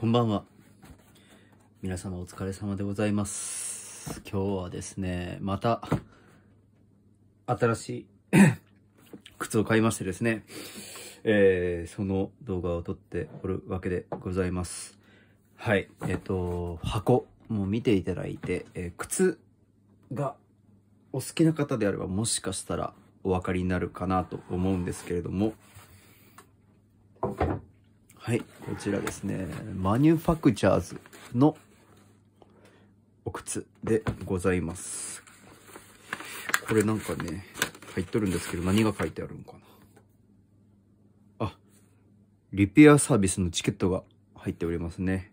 こんばんは。皆様お疲れ様でございます。今日はですね、また、新しい 靴を買いましてですね、えー、その動画を撮っておるわけでございます。はい、えっ、ー、と、箱も見ていただいて、えー、靴がお好きな方であればもしかしたらお分かりになるかなと思うんですけれども、はい、こちらですね。マニュファクチャーズのお靴でございます。これなんかね、入っとるんですけど、何が書いてあるのかな。あ、リペアサービスのチケットが入っておりますね。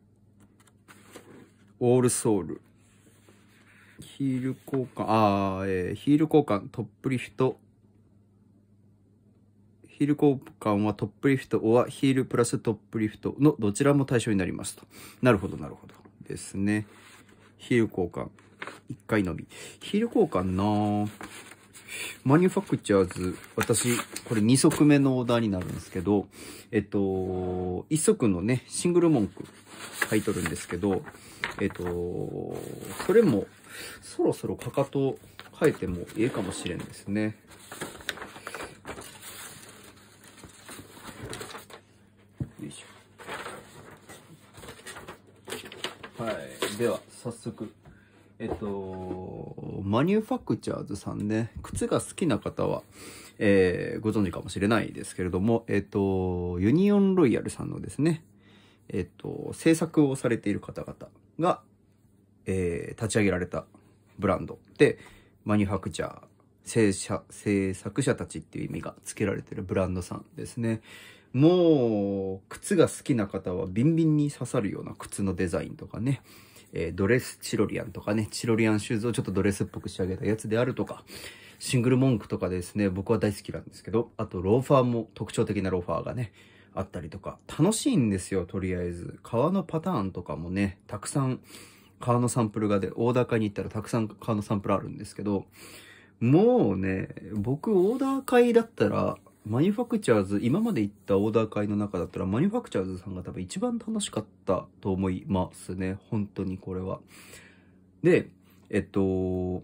オールソール。ヒール交換、あー、えー、ヒール交換、トップリフト、ヒール交換はトップリフトはヒールプラストップリフトのどちらも対象になりますと。なるほど、なるほど。ですね。ヒール交換。1回のび。ヒール交換なマニュファクチャーズ、私、これ2足目のオーダーになるんですけど、えっと、1足のね、シングル文句書いとるんですけど、えっと、それも、そろそろかかと変えてもいいかもしれんですね。はいでは早速えっとマニュファクチャーズさんね靴が好きな方は、えー、ご存知かもしれないですけれどもえっとユニオンロイヤルさんのですねえっと制作をされている方々が、えー、立ち上げられたブランドでマニュファクチャー制者、制作者たちっていう意味が付けられてるブランドさんですね。もう、靴が好きな方はビンビンに刺さるような靴のデザインとかね、えー、ドレスチロリアンとかね、チロリアンシューズをちょっとドレスっぽく仕上げたやつであるとか、シングル文句とかですね、僕は大好きなんですけど、あとローファーも特徴的なローファーがね、あったりとか、楽しいんですよ、とりあえず。革のパターンとかもね、たくさん、革のサンプルがで、オーダーに行ったらたくさん革のサンプルあるんですけど、もうね、僕、オーダー会だったら、マニュファクチャーズ、今まで行ったオーダー会の中だったら、マニュファクチャーズさんが多分一番楽しかったと思いますね。本当にこれは。で、えっと、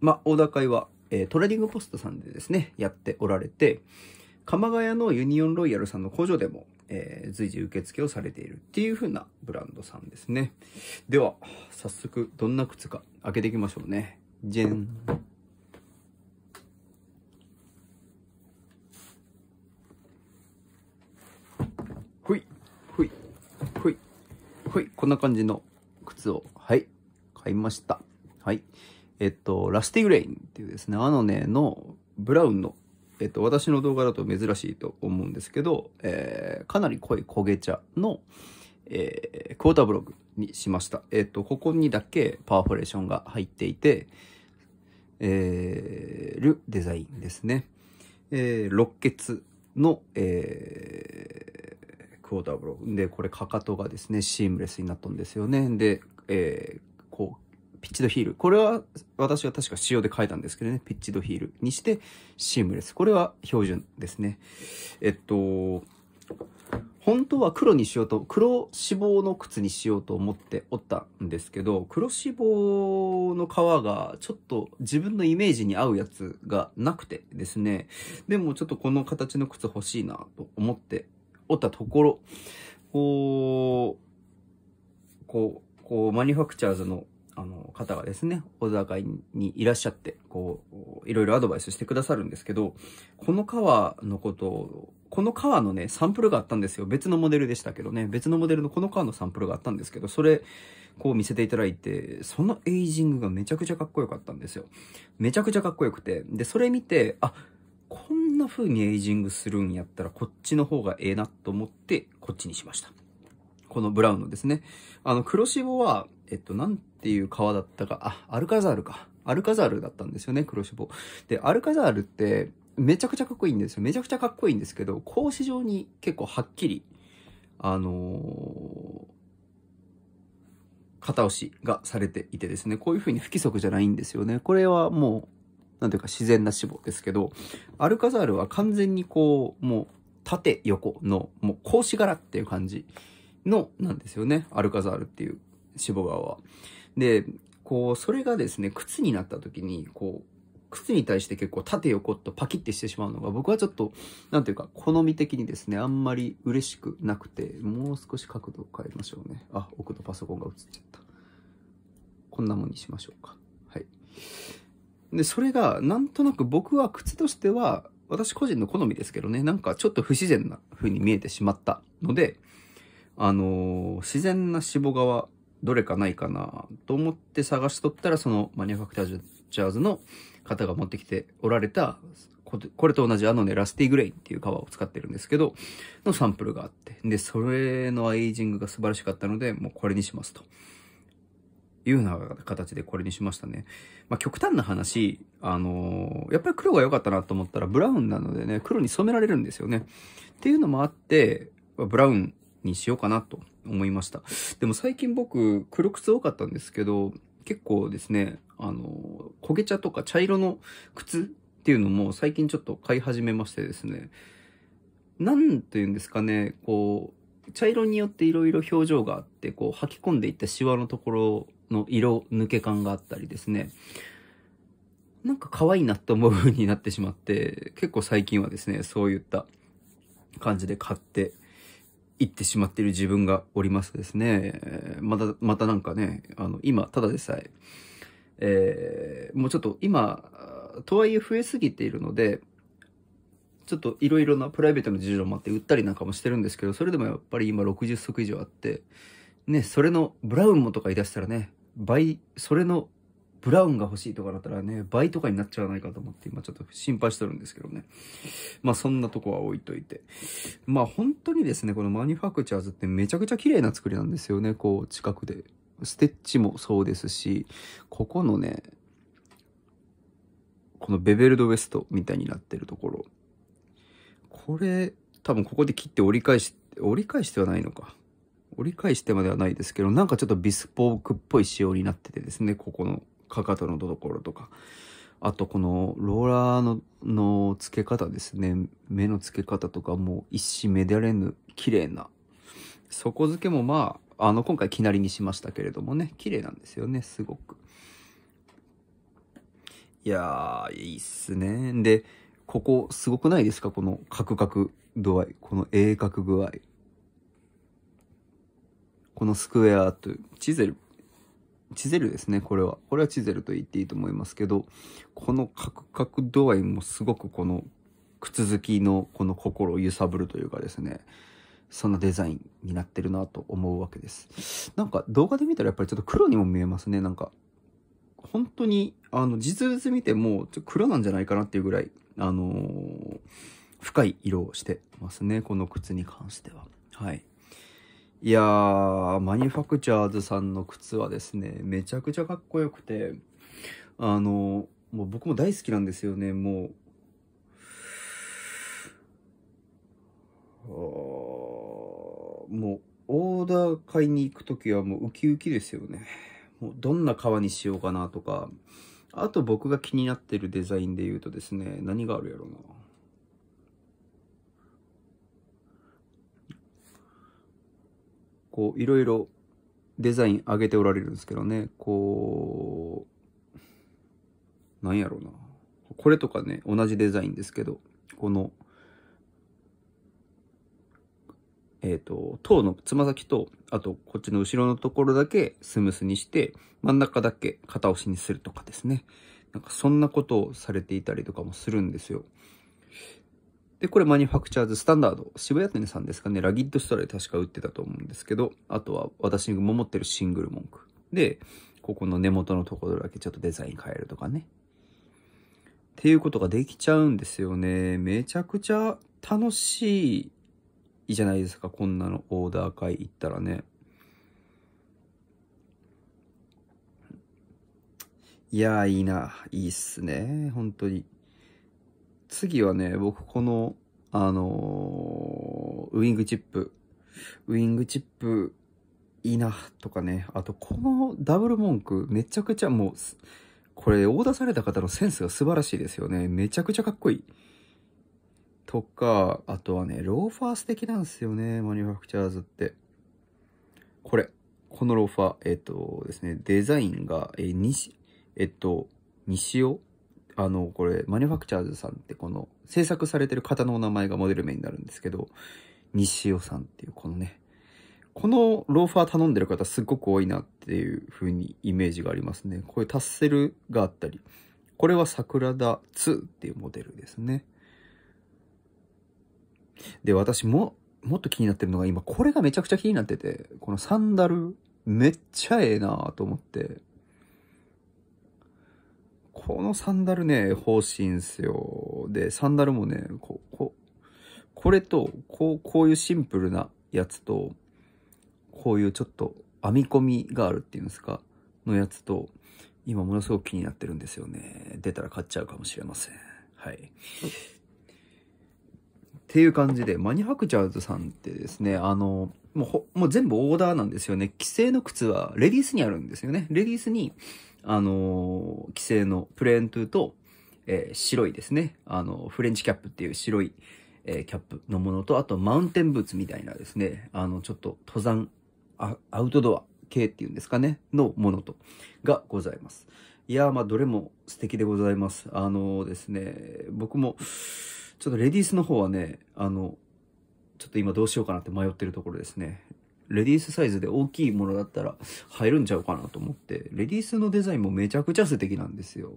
まオーダー会は、えー、トレーディングポストさんでですね、やっておられて、鎌ヶ谷のユニオンロイヤルさんの工場でも、えー、随時受付をされているっていう風なブランドさんですね。では、早速、どんな靴か開けていきましょうね。じゃん。ほい、ほい、ほい、ほい、こんな感じの靴を、はい、買いました。はい。えっと、ラスティグレインっていうですね、あのね、の、ブラウンの、えっと、私の動画だと珍しいと思うんですけど、えー、かなり濃い焦げ茶の、えー、クォーターブログにしました。えっ、と、ここにだけパーフォレーションが入っていて、えー、るデザインですね。えー、六欠の、えー、クォーターブロー。で、これかかとがですね、シームレスになったんですよね。で、えー、こう、ピッチドヒール。これは私は確か仕様で書いたんですけどね、ピッチドヒールにしてシームレス。これは標準ですね。えっと、本当は黒にしようと、黒脂肪の靴にしようと思っておったんですけど、黒脂肪の革がちょっと自分のイメージに合うやつがなくてですね、でもちょっとこの形の靴欲しいなと思っておったところ、こう、こう、こうマニュファクチャーズのあの方がですね、小坂井にいらっしゃって、こう、いろいろアドバイスしてくださるんですけど、この川のことを、この川のね、サンプルがあったんですよ。別のモデルでしたけどね、別のモデルのこの川のサンプルがあったんですけど、それ、こう見せていただいて、そのエイジングがめちゃくちゃかっこよかったんですよ。めちゃくちゃかっこよくて、で、それ見て、あ、こんな風にエイジングするんやったら、こっちの方がええなと思って、こっちにしました。このブラウンのですね。あの、黒潮は、えっと、なんっていう川だったか、あ、アルカザールか。アルカザールだったんですよね、黒脂肪。で、アルカザールって、めちゃくちゃかっこいいんですよ。めちゃくちゃかっこいいんですけど、格子状に結構はっきり、あのー、片押しがされていてですね、こういう風に不規則じゃないんですよね。これはもう、なんていうか自然な脂肪ですけど、アルカザールは完全にこう、もう縦横の、もう格子柄っていう感じの、なんですよね。アルカザールっていう脂肪側は。で、こう、それがですね、靴になった時に、こう、靴に対して結構縦横とパキッてしてしまうのが僕はちょっと、なんていうか、好み的にですね、あんまり嬉しくなくて、もう少し角度を変えましょうね。あ、奥のパソコンが映っちゃった。こんなもんにしましょうか。はい。で、それが、なんとなく僕は靴としては、私個人の好みですけどね、なんかちょっと不自然な風に見えてしまったので、あのー、自然な脂肪側どれかないかなと思って探しとったら、そのマニュファクタージャーズの方が持ってきておられた、これと同じあのね、ラスティグレインっていう革を使ってるんですけど、のサンプルがあって。で、それのエイジングが素晴らしかったので、もうこれにしますと。いうような形でこれにしましたね。まあ、極端な話、あのー、やっぱり黒が良かったなと思ったらブラウンなのでね、黒に染められるんですよね。っていうのもあって、ブラウンにしようかなと思いました。でも最近僕、黒靴多かったんですけど、結構ですね、あの、焦げ茶とか茶色の靴っていうのも最近ちょっと買い始めましてですね、なんて言うんですかね、こう、茶色によって色々表情があって、こう、吐き込んでいったシワのところの色抜け感があったりですね、なんか可愛いなって思う風になってしまって、結構最近はですね、そういった感じで買って行ってしまっている自分がおりますですね。また、またなんかね、あの、今、ただでさえ、えー、もうちょっと今、とはいえ増えすぎているので、ちょっといろいろなプライベートの事情もあって売ったりなんかもしてるんですけど、それでもやっぱり今60足以上あって、ね、それの、ブラウンもとか言い出したらね、倍、それのブラウンが欲しいとかだったらね、倍とかになっちゃわないかと思って、今ちょっと心配してるんですけどね。まあそんなとこは置いといて。まあ本当にですね、このマニファクチャーズってめちゃくちゃ綺麗な作りなんですよね、こう近くで。ステッチもそうですし、ここのね、このベベルドウエストみたいになってるところ。これ、多分ここで切って折り返し、折り返してはないのか。折り返してまではないですけど、なんかちょっとビスポークっぽい仕様になっててですね、ここのかかとのところとかあとこのローラーのの付け方ですね目の付け方とかも一糸乱れぬ綺麗な底付けもまああの今回きなりにしましたけれどもね綺麗なんですよねすごくいやーいいっすねでここすごくないですかこのカクカク度合いこの鋭角具合このスクエアというチゼルチゼルですね、これは。これはチゼルと言っていいと思いますけど、このカクカク度合いもすごくこの靴好きのこの心を揺さぶるというかですね、そんなデザインになってるなと思うわけです。なんか動画で見たらやっぱりちょっと黒にも見えますね、なんか。本当に、あの、実物見てもちょ黒なんじゃないかなっていうぐらい、あのー、深い色をしてますね、この靴に関しては。はい。いやー、マニファクチャーズさんの靴はですね、めちゃくちゃかっこよくて、あの、もう僕も大好きなんですよね、もう。もう、オーダー買いに行く時はもうウキウキですよね。もうどんな革にしようかなとか、あと僕が気になってるデザインで言うとですね、何があるやろうな。こう、いろいろデザイン上げておられるんですけどね、こう、なんやろうな。これとかね、同じデザインですけど、この、えっ、ー、と、頭のつま先と、あと、こっちの後ろのところだけスムースにして、真ん中だけ片押しにするとかですね。なんか、そんなことをされていたりとかもするんですよ。で、これマニファクチャーズスタンダード。渋谷店さんですかね。ラギッドストラで確か売ってたと思うんですけど、あとは私も持ってるシングル文句。で、ここの根元のところだけちょっとデザイン変えるとかね。っていうことができちゃうんですよね。めちゃくちゃ楽しいじゃないですか。こんなのオーダー会行ったらね。いやーいいな。いいっすね。本当に。次はね、僕この、あのー、ウィングチップ。ウィングチップ、いいな、とかね。あと、このダブル文句、めちゃくちゃもう、これ、オーダーされた方のセンスが素晴らしいですよね。めちゃくちゃかっこいい。とか、あとはね、ローファー素敵なんですよね、マニュファクチャーズって。これ、このローファー、えっとですね、デザインが、えー、西、えっと、西尾あの、これ、マニュファクチャーズさんってこの制作されてる方のお名前がモデル名になるんですけど、西尾さんっていうこのね、このローファー頼んでる方すっごく多いなっていう風にイメージがありますね。こういうタッセルがあったり、これは桜田2っていうモデルですね。で、私も、もっと気になってるのが今これがめちゃくちゃ気になってて、このサンダルめっちゃええなと思って、このサンダルね、欲しいんすよ。で、サンダルもね、こう、ここれと、こう、こういうシンプルなやつと、こういうちょっと編み込みがあるっていうんですか、のやつと、今ものすごく気になってるんですよね。出たら買っちゃうかもしれません。はい。っていう感じで、マニハクチャーズさんってですね、あの、もうほ、もう全部オーダーなんですよね。既成の靴はレディースにあるんですよね。レディースに、あの既製のプレーントゥーと、えー、白いですね、あのフレンチキャップっていう白い、えー、キャップのものと、あとマウンテンブーツみたいなですね、あの、ちょっと登山ア、アウトドア系っていうんですかね、のものと、がございます。いやまあ、どれも素敵でございます。あのー、ですね、僕も、ちょっとレディースの方はね、あの、ちょっと今どうしようかなって迷ってるところですね。レディースサイズで大きいものだったら入るんちゃうかなと思って、レディースのデザインもめちゃくちゃ素敵なんですよ。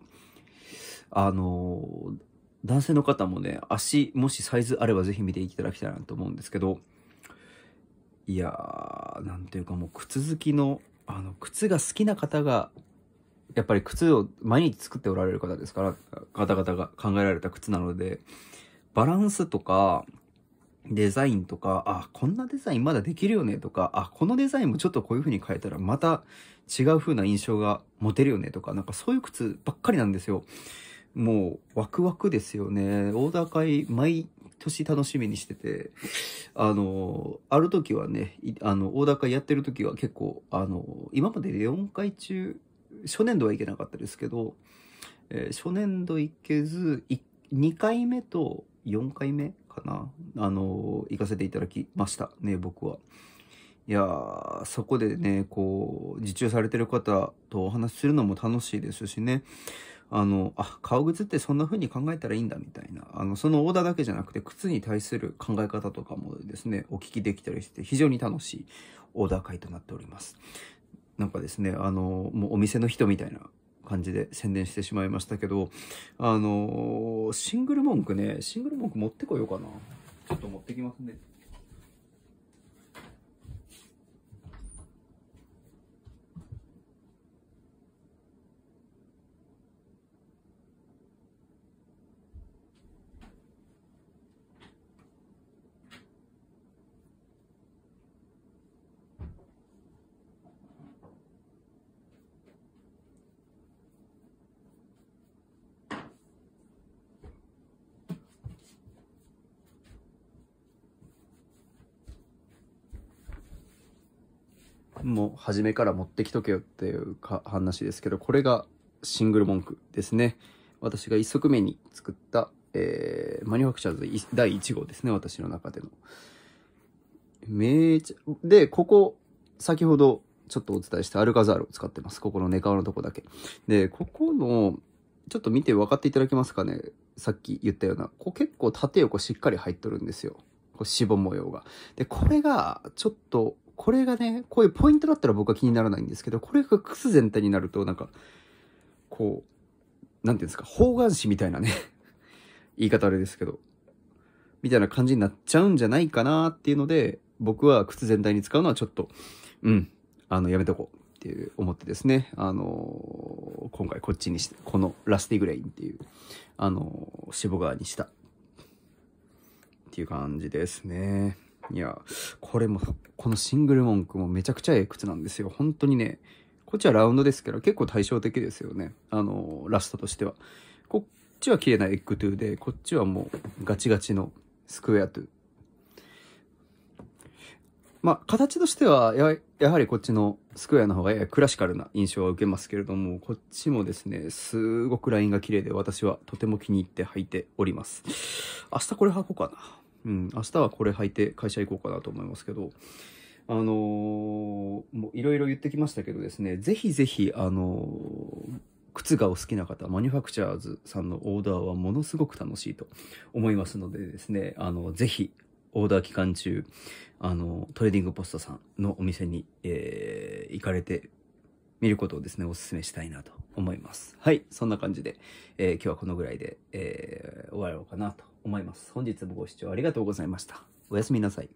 あのー、男性の方もね、足、もしサイズあればぜひ見ていただきたいなと思うんですけど、いやー、なんていうかもう靴好きの、あの、靴が好きな方が、やっぱり靴を毎日作っておられる方ですから、方々が考えられた靴なので、バランスとか、デザインとか、あ、こんなデザインまだできるよねとか、あ、このデザインもちょっとこういう風に変えたらまた違う風な印象が持てるよねとか、なんかそういう靴ばっかりなんですよ。もうワクワクですよね。オーダー会毎年楽しみにしてて、あの、ある時はね、あの、オーダー会やってる時は結構、あの、今まで4回中、初年度はいけなかったですけど、えー、初年度いけず、2回目と4回目かな、あの、行かせていただきましたね、僕は。いやー、そこでね、こう、受注されてる方とお話しするのも楽しいですしね。あの、あ、革靴ってそんな風に考えたらいいんだみたいな、あの、そのオーダーだけじゃなくて、靴に対する考え方とかもですね、お聞きできたりして、非常に楽しいオーダー会となっております。なんかですね、あの、もうお店の人みたいな感じで宣伝してしまいましたけど、あのー、シングル文句ね、シングル文句持ってこようかな。ちょっと持ってきますね。もう初めから持ってきとけよっていうか話ですけど、これがシングル文句ですね。私が一足目に作った、えー、マニュファクチャーズ第1号ですね、私の中での。めちゃ、で、ここ、先ほどちょっとお伝えしたアルカザールを使ってます。ここの根皮のとこだけ。で、ここの、ちょっと見て分かっていただけますかね。さっき言ったような、こう結構縦横しっかり入っとるんですよ。こう、しぼ模様が。で、これが、ちょっと、これがね、こういうポイントだったら僕は気にならないんですけど、これがクス全体になると、なんか、こう、なんて言うんですか、方眼紙みたいなね 言い方あれですけど、みたいな感じになっちゃうんじゃないかなっていうので、僕は靴全体に使うのはちょっと、うん、あの、やめとこうっていう思ってですね、あのー、今回こっちにして、このラスティグレインっていう、あのー、シボにした。っていう感じですね。いや、これも、このシングル文句もめちゃくちゃええ靴なんですよ。本当にね、こっちはラウンドですから結構対照的ですよね。あの、ラストとしては。こっちは綺麗なエッグトゥーで、こっちはもうガチガチのスクエアトゥー。まあ、形としてはや、やはりこっちのスクエアの方がややクラシカルな印象は受けますけれども、こっちもですね、すごくラインが綺麗で、私はとても気に入って履いております。明日これ履こうかな。うん、明日はこれ履いて会社行こうかなと思いますけど、あのー、もういろいろ言ってきましたけどですね、ぜひぜひ、あのー、靴がお好きな方、マニュファクチャーズさんのオーダーはものすごく楽しいと思いますのでですね、あの、ぜひ、オーダー期間中、あの、トレーディングポストさんのお店に、えー、行かれてみることをですね、お勧めしたいなと思います。はい、そんな感じで、えー、今日はこのぐらいで、えー、終わろうかなと思います。本日もご視聴ありがとうございました。おやすみなさい。